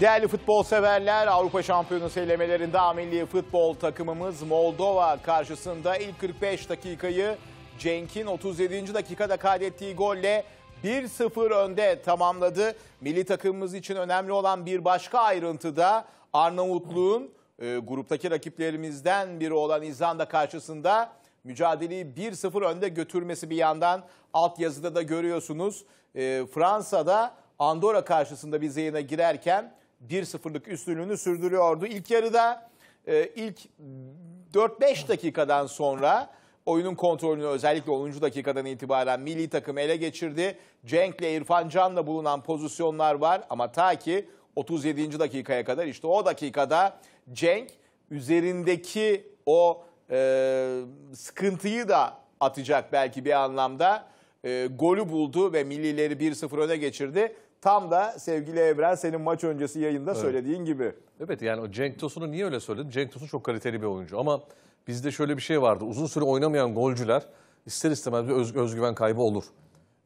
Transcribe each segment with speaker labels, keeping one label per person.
Speaker 1: Değerli futbol severler, Avrupa Şampiyonası elemelerinde milli futbol takımımız Moldova karşısında ilk 45 dakikayı Cenk'in 37. dakikada kaydettiği golle 1-0 önde tamamladı. Milli takımımız için önemli olan bir başka ayrıntı da Arnavutluğun e, gruptaki rakiplerimizden biri olan İzlanda karşısında mücadeleyi 1-0 önde götürmesi bir yandan altyazıda da görüyorsunuz. E, Fransa'da Andorra karşısında biz yayına girerken 1-0'lık üstünlüğünü sürdürüyordu. İlk yarıda e, ilk 4-5 dakikadan sonra oyunun kontrolünü özellikle 10. dakikadan itibaren milli takım ele geçirdi. ile İrfan Can'la bulunan pozisyonlar var ama ta ki 37. dakikaya kadar işte o dakikada Cenk üzerindeki o e, sıkıntıyı da atacak belki bir anlamda. E, golü buldu ve millileri 1-0 öne geçirdi. Tam da sevgili Evren senin maç öncesi yayında evet. söylediğin gibi.
Speaker 2: Evet yani o Cenk Tosun'u niye öyle söyledim? Cenk Tosun çok kaliteli bir oyuncu ama bizde şöyle bir şey vardı. Uzun süre oynamayan golcüler ister istemez bir öz, özgüven kaybı olur.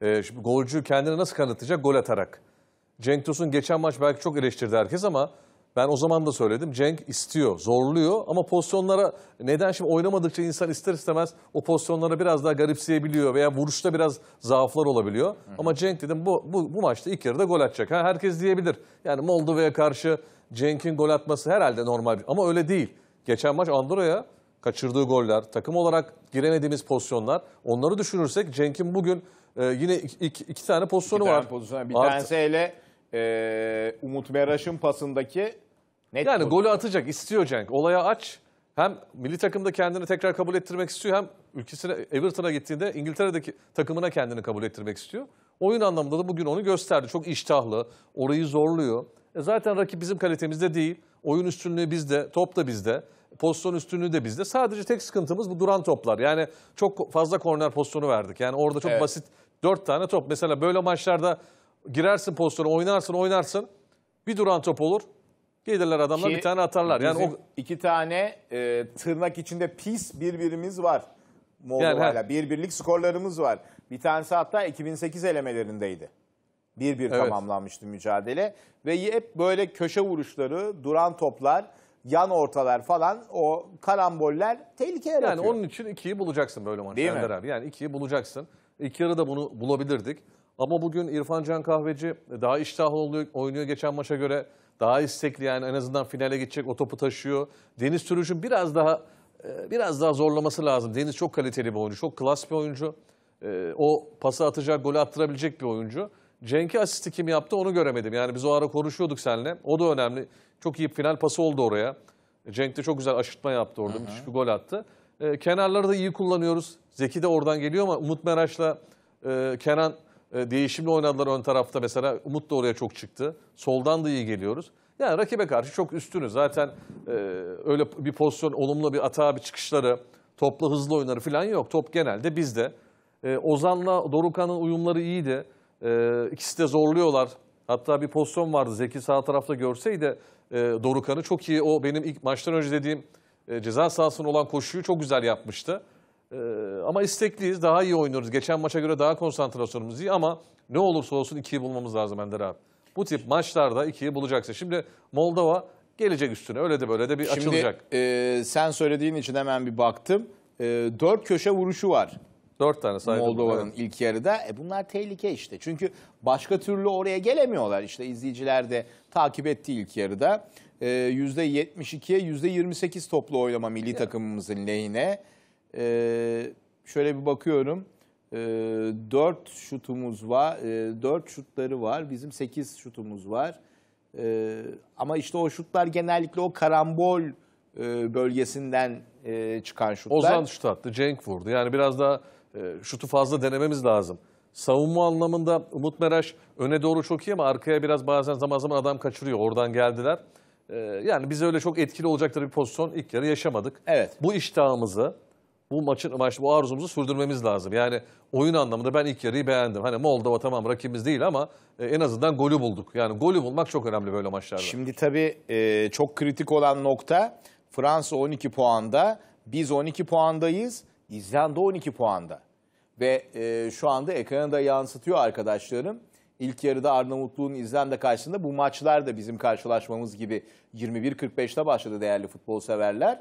Speaker 2: Ee, şimdi golcü kendini nasıl kanıtlayacak? Gol atarak. Cenk Tosun geçen maç belki çok eleştirdi herkes ama ben o zaman da söyledim. Cenk istiyor, zorluyor ama pozisyonlara neden şimdi oynamadıkça insan ister istemez o pozisyonlara biraz daha garipseyebiliyor veya vuruşta biraz zaaflar olabiliyor. Hı. Ama Cenk dedim bu, bu, bu maçta ilk yarıda gol atacak. Ha, herkes diyebilir. Yani Moldova'ya karşı Cenk'in gol atması herhalde normal ama öyle değil. Geçen maç Andorra'ya kaçırdığı goller, takım olarak giremediğimiz pozisyonlar onları düşünürsek Cenk'in bugün e, yine iki, iki tane pozisyonu iki tane var. Pozisyon. Bir Artı.
Speaker 1: tanesi e, Umut Meraş'ın pasındaki Net yani golü atacak, istiyor Cenk. Olaya aç.
Speaker 2: Hem milli takımda kendini tekrar kabul ettirmek istiyor hem ülkesine Everton'a gittiğinde İngiltere'deki takımına kendini kabul ettirmek istiyor. Oyun anlamında da bugün onu gösterdi. Çok iştahlı, orayı zorluyor. E zaten rakip bizim kalitemizde değil. Oyun üstünlüğü bizde, top da bizde. Pozisyon üstünlüğü de bizde. Sadece tek sıkıntımız bu duran toplar. Yani çok fazla korner pozisyonu verdik. Yani orada çok evet. basit dört tane top. Mesela böyle maçlarda girersin pozisyona, oynarsın, oynarsın.
Speaker 1: Bir duran top olur. Gelirler adamlar Ki bir tane atarlar. Yani o iki tane e, tırnak içinde pis birbirimiz var. Moldova'yla. Yani, bir birlik skorlarımız var. Bir tanesi hatta 2008 elemelerindeydi. Bir bir evet. tamamlanmıştı mücadele. Ve hep böyle köşe vuruşları, duran toplar, yan ortalar falan o karamboller tehlike yaratıyor. Yani onun
Speaker 2: için ikiyi bulacaksın böyle maçta Ender abi. Yani ikiyi bulacaksın. İlk yarıda bunu bulabilirdik. Ama bugün İrfan Can Kahveci daha iştahlı oluyor oynuyor geçen maça göre. Daha istekli yani en azından finale geçecek o topu taşıyor. Deniz Türüş'ün biraz daha e, biraz daha zorlaması lazım. Deniz çok kaliteli bir oyuncu, çok klas bir oyuncu. E, o pası atacak, golü attırabilecek bir oyuncu. Cenk'e asisti kim yaptı onu göremedim. Yani biz o ara konuşuyorduk seninle. O da önemli. Çok iyi final pası oldu oraya. Cenk de çok güzel aşırtma yaptı orada. Müthiş bir gol attı. E, kenarları da iyi kullanıyoruz. Zeki de oradan geliyor ama Umut Meraş'la Kenan e, değişimle oynadılar ön tarafta mesela. Umut da oraya çok çıktı. Soldan da iyi geliyoruz. Yani rakibe karşı çok üstünüz. Zaten e, öyle bir pozisyon, olumlu bir atağa bir çıkışları, topla hızlı oynarı falan yok. Top genelde bizde. E, Ozan'la Dorukan'ın uyumları iyiydi. E, ikisi de zorluyorlar. Hatta bir pozisyon vardı. Zeki sağ tarafta görseydi e, Dorukan'ı çok iyi. O benim ilk maçtan önce dediğim e, ceza sahasına olan koşuyu çok güzel yapmıştı. Ee, ama istekliyiz, daha iyi oynuyoruz. Geçen maça göre daha konsantrasyonumuz iyi ama ne olursa olsun ikiyi bulmamız lazım Ender abi. Bu tip
Speaker 1: maçlarda ikiyi
Speaker 2: bulacaksa Şimdi Moldova gelecek üstüne öyle de böyle de bir Şimdi, açılacak. E,
Speaker 1: sen söylediğin için hemen bir baktım. E, dört köşe vuruşu var. Dört tane saydım. Moldova'nın evet. ilk yarıda. E bunlar tehlike işte. Çünkü başka türlü oraya gelemiyorlar. İşte izleyiciler de takip etti ilk yarıda. E, %72'ye %28 toplu oynama milli ya. takımımızın lehine. E, şöyle bir bakıyorum. E, ee, 4 şutumuz var. E, ee, 4 şutları var. Bizim 8 şutumuz var. E, ama işte o şutlar genellikle o karambol e, bölgesinden e, çıkan şutlar. Ozan şut
Speaker 2: attı, Cenk vurdu. Yani biraz daha e, şutu fazla denememiz lazım. Savunma anlamında Umut Meraş öne doğru çok iyi ama arkaya biraz bazen zaman zaman adam kaçırıyor. Oradan geldiler. E, yani bize öyle çok etkili olacakları bir pozisyon ilk yarı yaşamadık. Evet. Bu iştahımızı, bu maçın maç bu arzumuzu sürdürmemiz lazım. Yani oyun anlamında ben ilk yarıyı beğendim. Hani Moldova tamam rakibimiz değil ama e, en azından golü bulduk. Yani golü
Speaker 1: bulmak çok önemli böyle maçlarda. Şimdi tabii e, çok kritik olan nokta Fransa 12 puanda, biz 12 puandayız, İzlanda 12 puanda. Ve e, şu anda ekranı da yansıtıyor arkadaşlarım. İlk yarıda Arnavutluğun İzlanda karşısında bu maçlar da bizim karşılaşmamız gibi 21-45'te başladı değerli futbol severler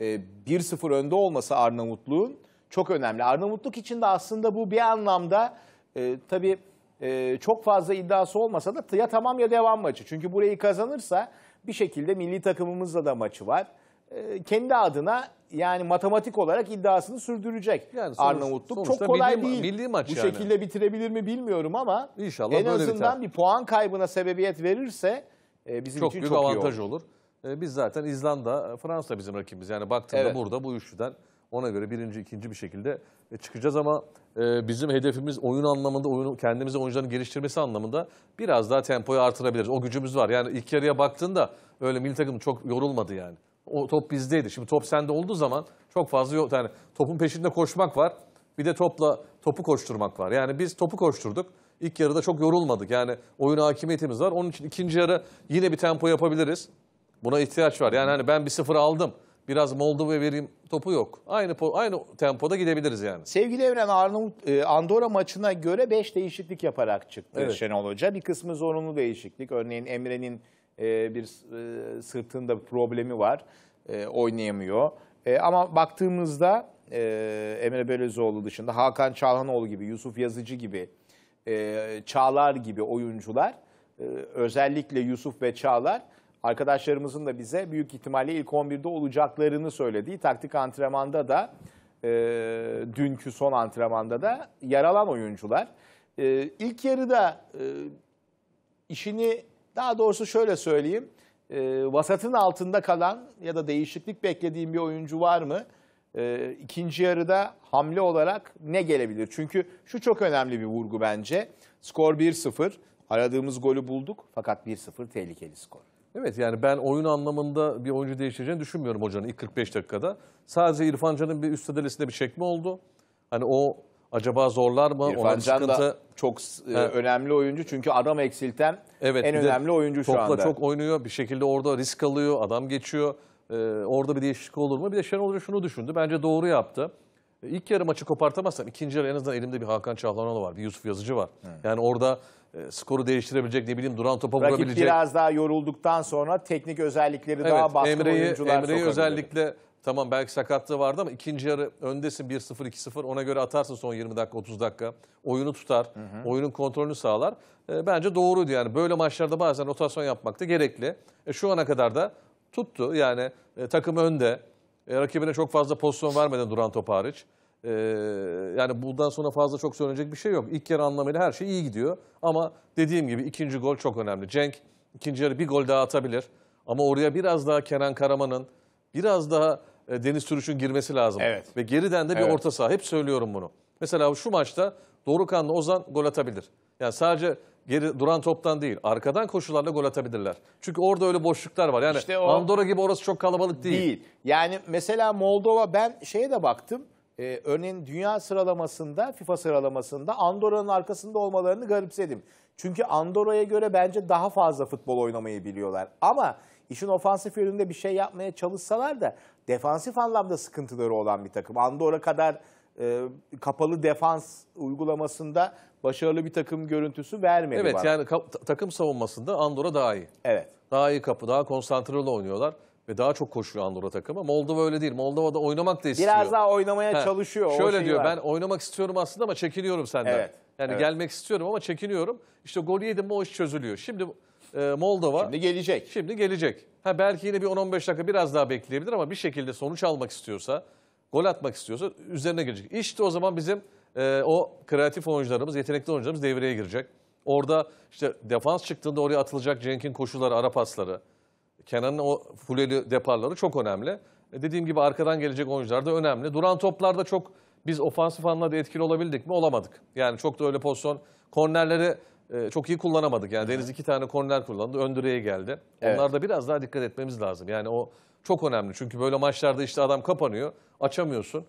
Speaker 1: e, 1-0 önde olması Arnavutluğun çok önemli. Arnavutluk için de aslında bu bir anlamda e, tabii e, çok fazla iddiası olmasa da ya tamam ya devam maçı. Çünkü burayı kazanırsa bir şekilde milli takımımızla da maçı var. E, kendi adına yani matematik olarak iddiasını sürdürecek. Yani sonuç, Arnavutluk çok kolay milli, değil. Milli maç Bu yani. şekilde bitirebilir mi bilmiyorum ama İnşallah en azından biter. bir puan kaybına sebebiyet verirse e, bizim çok için büyük çok avantaj
Speaker 2: olur. olur. Ee, biz zaten İzlanda, e, Fransa bizim rakibimiz. Yani baktığında evet. burada bu üçlüden ona göre birinci, ikinci bir şekilde e, çıkacağız ama e, bizim hedefimiz oyun anlamında, oyunu kendimize oyuncuların geliştirmesi anlamında biraz daha tempoyu artırabiliriz. O gücümüz var. Yani ilk yarıya baktığında öyle milli takım çok yorulmadı yani. O top bizdeydi. Şimdi top sende olduğu zaman çok fazla yok. Yani topun peşinde koşmak var. Bir de topla topu koşturmak var. Yani biz topu koşturduk. İlk yarıda çok yorulmadık. Yani oyun hakimiyetimiz var. Onun için ikinci yarı yine bir tempo yapabiliriz. Buna ihtiyaç var. Yani hani ben bir sıfır aldım. Biraz
Speaker 1: ve vereyim topu yok. Aynı aynı tempoda gidebiliriz yani. Sevgili Evren Arnavut e, Andorra maçına göre 5 değişiklik yaparak çıktı evet. Şenol Hoca. Bir kısmı zorunlu değişiklik. Örneğin Emre'nin e, bir e, sırtında problemi var. E, oynayamıyor. E, ama baktığımızda e, Emre Belözoğlu dışında Hakan Çalhanoğlu gibi, Yusuf Yazıcı gibi, e, Çağlar gibi oyuncular e, özellikle Yusuf ve Çağlar arkadaşlarımızın da bize büyük ihtimalle ilk 11'de olacaklarını söylediği taktik antrenmanda da e, dünkü son antrenmanda da yer alan oyuncular. E, ilk yarıda e, işini daha doğrusu şöyle söyleyeyim. E, vasatın altında kalan ya da değişiklik beklediğim bir oyuncu var mı? E, ikinci yarıda hamle olarak ne gelebilir? Çünkü şu çok önemli bir vurgu bence. Skor 1-0. Aradığımız golü bulduk fakat 1-0 tehlikeli skor.
Speaker 2: Evet yani ben oyun anlamında bir oyuncu değiştireceğini düşünmüyorum hocanın ilk 45 dakikada. Sadece İrfan Can'ın bir üst adalesinde bir çekme oldu. Hani o acaba zorlar
Speaker 1: mı? İrfan Can sıkıntı... da çok e, önemli oyuncu çünkü adam eksilten evet, en önemli oyuncu şu anda. Topla çok
Speaker 2: oynuyor bir şekilde orada risk alıyor adam geçiyor. Ee, orada bir değişiklik olur mu? Bir de Şenol Hoca şunu düşündü bence doğru yaptı. İlk yarı maçı kopartamazsan, ikinci yarı en azından elimde bir Hakan Çalhanoğlu var, bir Yusuf Yazıcı var. Hı. Yani orada e, skoru değiştirebilecek, ne bileyim duran topa Rakip vurabilecek. biraz
Speaker 1: daha yorulduktan sonra teknik özellikleri evet, daha baskın Emre'yi, oyuncular Emre'yi özellikle
Speaker 2: tamam belki sakatlığı vardı ama ikinci yarı öndesin 1-0, 2-0 ona göre atarsın son 20 dakika, 30 dakika. Oyunu tutar, hı hı. oyunun kontrolünü sağlar. E, bence doğruydu yani. Böyle maçlarda bazen rotasyon yapmak da gerekli. E, şu ana kadar da tuttu yani e, takım önde. E, rakibine çok fazla pozisyon vermeden duran top hariç. E, yani bundan sonra fazla çok söylenecek bir şey yok. İlk yarı anlamıyla her şey iyi gidiyor. Ama dediğim gibi ikinci gol çok önemli. Cenk ikinci yarı bir gol daha atabilir. Ama oraya biraz daha Kenan Karaman'ın, biraz daha e, Deniz Sürüş'ün girmesi lazım. Evet. Ve geriden de bir Evet. orta saha. Hep söylüyorum bunu. Mesela şu maçta Dorukhan'la Ozan gol atabilir. Yani sadece geri duran toptan değil. Arkadan koşularla gol atabilirler. Çünkü orada
Speaker 1: öyle boşluklar var. Yani İşte o- Andorra gibi orası çok kalabalık değil. Değil. Yani mesela Moldova ben şeye de baktım. Ee, örneğin dünya sıralamasında, FIFA sıralamasında Andorra'nın arkasında olmalarını garipsedim. Çünkü Andorra'ya göre bence daha fazla futbol oynamayı biliyorlar. Ama işin ofansif yönünde bir şey yapmaya çalışsalar da defansif anlamda sıkıntıları olan bir takım. Andorra kadar e, kapalı defans uygulamasında başarılı bir takım görüntüsü vermedi Evet bana. yani
Speaker 2: takım savunmasında Andorra daha iyi. Evet. Daha iyi kapı, daha konsantreli oynuyorlar ve daha çok koşuyor Andorra takımı. Moldova öyle değil. Moldova'da oynamak da istiyor. Biraz daha oynamaya He. çalışıyor. Şöyle şey diyor var. ben oynamak istiyorum aslında ama çekiniyorum senden. Evet. Yani evet. gelmek istiyorum ama çekiniyorum. İşte gol yedim o iş çözülüyor. Şimdi e, Moldova... Şimdi gelecek. Şimdi gelecek. Ha, belki yine bir 10-15 dakika biraz daha bekleyebilir ama bir şekilde sonuç almak istiyorsa gol atmak istiyorsa üzerine girecek. İşte o zaman bizim e, o kreatif oyuncularımız, yetenekli oyuncularımız devreye girecek. Orada işte defans çıktığında oraya atılacak Cenk'in koşuları, ara pasları, Kenan'ın o fuleli deparları çok önemli. E, dediğim gibi arkadan gelecek oyuncular da önemli. Duran toplarda çok biz ofansif anlarda etkili olabildik mi? Olamadık. Yani çok da öyle pozisyon. Kornerleri e, çok iyi kullanamadık. Yani Deniz iki tane korner kullandı. öndüreye direğe geldi. Evet. Onlarda biraz daha dikkat etmemiz lazım. Yani o çok önemli çünkü böyle maçlarda işte adam kapanıyor, açamıyorsun.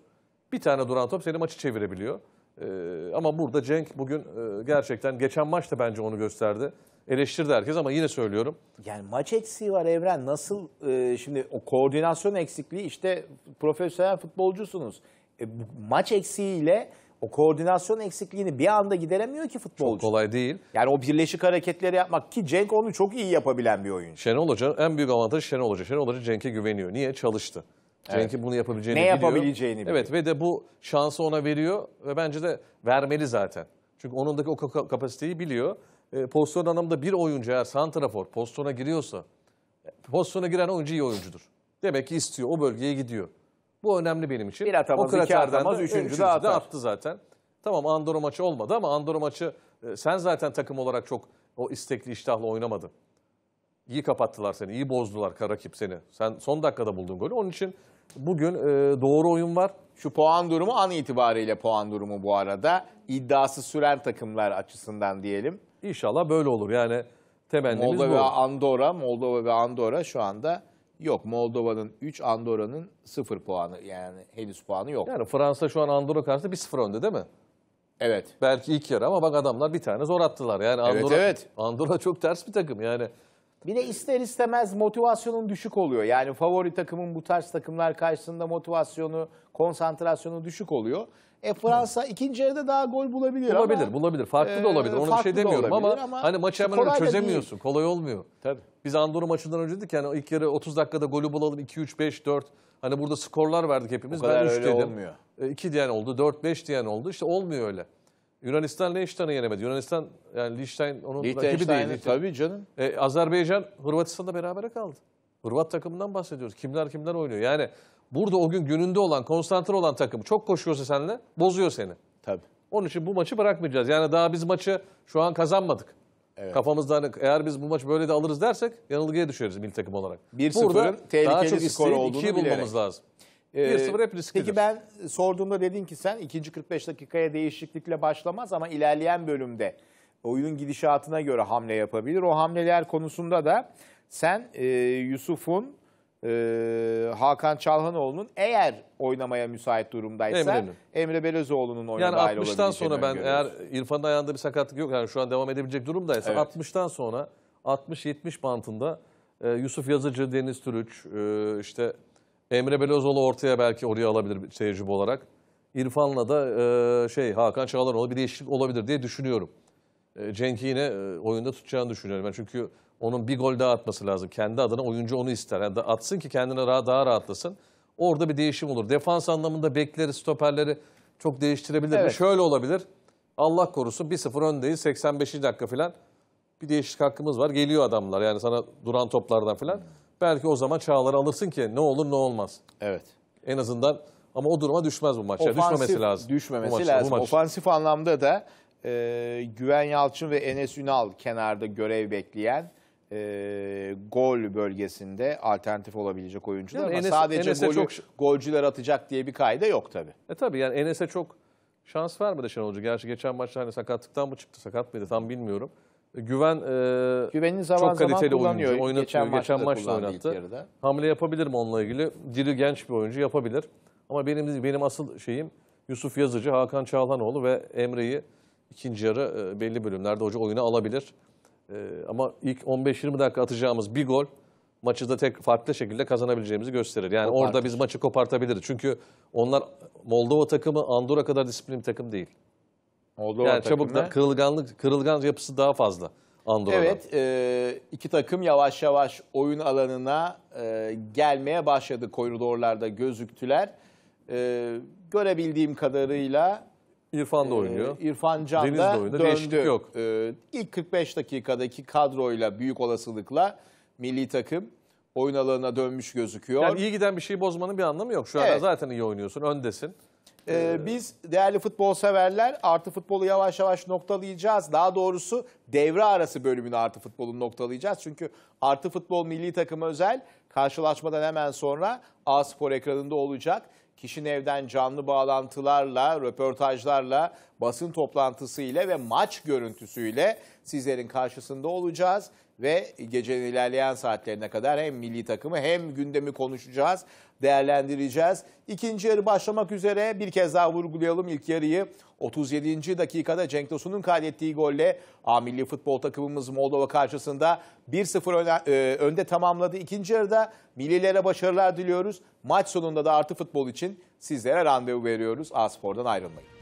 Speaker 2: Bir tane duran top seni maçı çevirebiliyor. Ee, ama burada Cenk bugün e, gerçekten geçen maç da bence onu gösterdi. Eleştirdi herkes ama yine
Speaker 1: söylüyorum. Yani maç eksiği var Evren. Nasıl e, şimdi o koordinasyon eksikliği işte profesyonel futbolcusunuz. E, maç eksiğiyle o koordinasyon eksikliğini bir anda gideremiyor ki futbolcu. Çok kolay değil. Yani o birleşik hareketleri yapmak ki Cenk onu çok iyi yapabilen bir oyuncu.
Speaker 2: Şenol Hoca en büyük avantajı Şenol Hoca. Şenol Hoca Cenk'e güveniyor. Niye? Çalıştı. Cenk'in evet. bunu yapabileceğini biliyor. Ne yapabileceğini biliyor. Evet ve de bu şansı ona veriyor ve bence de vermeli zaten. Çünkü onundaki o kapasiteyi biliyor. E, pozisyon anlamında bir oyuncu eğer santrafor pozisyona giriyorsa, e, pozisyona giren oyuncu iyi oyuncudur. Demek ki istiyor, o bölgeye gidiyor. Bu önemli benim için. Bir atamaz, o iki atamaz, üçüncü, üçüncü de, atar. attı zaten. Tamam Andorra maçı olmadı ama Andorra maçı e, sen zaten takım olarak çok o istekli iştahla oynamadın. İyi kapattılar seni, iyi bozdular karakip seni. Sen son dakikada buldun golü. Onun için
Speaker 1: bugün e, doğru oyun var. Şu puan durumu an itibariyle puan durumu bu arada. İddiası süren takımlar açısından diyelim. İnşallah böyle olur. Yani temennimiz Moldova bu. Moldova ve Andorra, Moldova ve Andorra şu anda Yok Moldova'nın 3, Andorra'nın 0 puanı yani henüz puanı yok. Yani Fransa şu an Andorra karşısında 1-0 önde değil mi? Evet.
Speaker 2: Belki ilk yarı ama bak adamlar bir tane zor attılar. Yani Andorra, evet, evet. Andorra çok ters bir takım yani.
Speaker 1: Bir de ister istemez motivasyonun düşük oluyor. Yani favori takımın bu tarz takımlar karşısında motivasyonu, konsantrasyonu düşük oluyor. E Fransa Hı. ikinci yarıda daha gol bulabilir Bulabilir, ama, bulabilir. Farklı e, da olabilir. Onu bir şey demiyorum ama, ama hani maçı hemen kolay çözemiyorsun.
Speaker 2: Kolay olmuyor. Tabii. Biz Andorra maçından önce dedik yani ilk yarı 30 dakikada golü bulalım 2 3 5 4. Hani burada skorlar verdik hepimiz. O kadar ben 3 dedim. Olmuyor. 2 e, diyen oldu, 4 5 diyen oldu. İşte olmuyor öyle. Yunanistan Liechtenstein'ı yenemedi. Yunanistan yani Liechtenstein onun rakibi değil. Tabii canım. E, Azerbaycan Hırvatistan'da berabere kaldı. Hırvat takımından bahsediyoruz. Kimler kimler oynuyor. Yani burada o gün gününde olan, konsantre olan takım çok koşuyorsa seninle bozuyor seni. Tabii. Onun için bu maçı bırakmayacağız. Yani daha biz maçı şu an kazanmadık. Evet. Kafamızda hani eğer biz bu maçı böyle de alırız dersek yanılgıya düşeriz milli takım olarak. 1-0'ın tehlikeli daha çok skor olduğunu iki bulmamız lazım.
Speaker 1: 1-0 hep risklidir. Peki ben sorduğumda dedin ki sen ikinci 45 dakikaya değişiklikle başlamaz ama ilerleyen bölümde oyunun gidişatına göre hamle yapabilir. O hamleler konusunda da sen e, Yusuf'un e, Hakan Çalhanoğlu'nun eğer oynamaya müsait durumdaysa Emre'nin. Emre Belözoğlu'nun oyuna Yani dahil 60'tan sonra ben eğer
Speaker 2: İrfan'ın ayağında bir sakatlık yok yani şu an devam edebilecek durumdaysa Evet.
Speaker 1: 60'tan sonra 60-70
Speaker 2: bantında e, Yusuf Yazıcı, Deniz Türüç, e, işte Emre Belözoğlu ortaya belki oraya alabilir tecrübe olarak. İrfan'la da e, şey Hakan Çağlaroğlu bir değişiklik olabilir diye düşünüyorum. E, Cenk'i yine e, oyunda tutacağını düşünüyorum. Ben çünkü onun bir gol daha atması lazım. Kendi adına oyuncu onu ister. Yani atsın ki kendine rahat, daha rahatlasın. Orada bir değişim olur. Defans anlamında bekleri, stoperleri çok değiştirebilir evet. Şöyle olabilir. Allah korusun 1-0 öndeyiz 85. dakika falan. Bir değişik hakkımız var. Geliyor adamlar yani sana duran toplardan falan. Belki o zaman Çağlar'ı alırsın ki ne olur ne olmaz. Evet. En azından ama o duruma düşmez bu
Speaker 1: maç. Ofansif, düşmemesi lazım. Düşmemesi maç, lazım. maç. Ofansif anlamda da e, Güven Yalçın ve Enes Ünal kenarda görev bekleyen e, gol bölgesinde alternatif olabilecek oyuncular yani ama Enes, sadece golü, çok... golcüler atacak diye bir kayda yok tabii.
Speaker 2: E tabii yani Enes'e çok şans vermedi şenolcu. Gerçi geçen maçta hani sakatlıktan mı çıktı, sakat mıydı tam bilmiyorum. Güven e, Güvenini zaman çok kaliteli zaman oyuncu. Oynatıyor. Geçen, maçta, maçta oynattı. Hamle yapabilir mi onunla ilgili? Diri genç bir oyuncu yapabilir. Ama benim benim asıl şeyim Yusuf Yazıcı, Hakan Çağlanoğlu ve Emre'yi ikinci yarı e, belli bölümlerde hoca oyuna alabilir. E, ama ilk 15-20 dakika atacağımız bir gol maçı da tek farklı şekilde kazanabileceğimizi gösterir. Yani Kopartır. orada biz maçı kopartabiliriz. Çünkü onlar Moldova takımı Andorra kadar disiplinli takım değil. Moldova yani çabuk da kırılganlık, kırılgan yapısı daha fazla Andorra'dan. Evet,
Speaker 1: e, iki takım yavaş yavaş oyun alanına e, gelmeye başladı koridorlarda gözüktüler. E, görebildiğim kadarıyla İrfan da e, oynuyor. E, İrfan Can da de oyunda. döndü. Yok. E, ilk 45 dakikadaki kadroyla büyük olasılıkla milli takım oyun alanına dönmüş gözüküyor. Yani iyi
Speaker 2: giden bir şeyi bozmanın bir anlamı yok.
Speaker 1: Şu evet. anda zaten iyi oynuyorsun, öndesin. Ee, biz değerli futbol severler artı futbolu yavaş yavaş noktalayacağız. Daha doğrusu devre arası bölümünü artı futbolun noktalayacağız. Çünkü artı futbol milli takımı özel karşılaşmadan hemen sonra A Spor ekranında olacak. Kişinin evden canlı bağlantılarla, röportajlarla basın toplantısıyla ve maç görüntüsüyle sizlerin karşısında olacağız ve gecenin ilerleyen saatlerine kadar hem milli takımı hem gündemi konuşacağız, değerlendireceğiz. İkinci yarı başlamak üzere bir kez daha vurgulayalım ilk yarıyı. 37. dakikada Cenk Tosun'un kaydettiği golle A milli futbol takımımız Moldova karşısında 1-0 e, önde tamamladı. İkinci yarıda millilere başarılar diliyoruz. Maç sonunda da artı futbol için sizlere randevu veriyoruz. A Spor'dan ayrılmayın.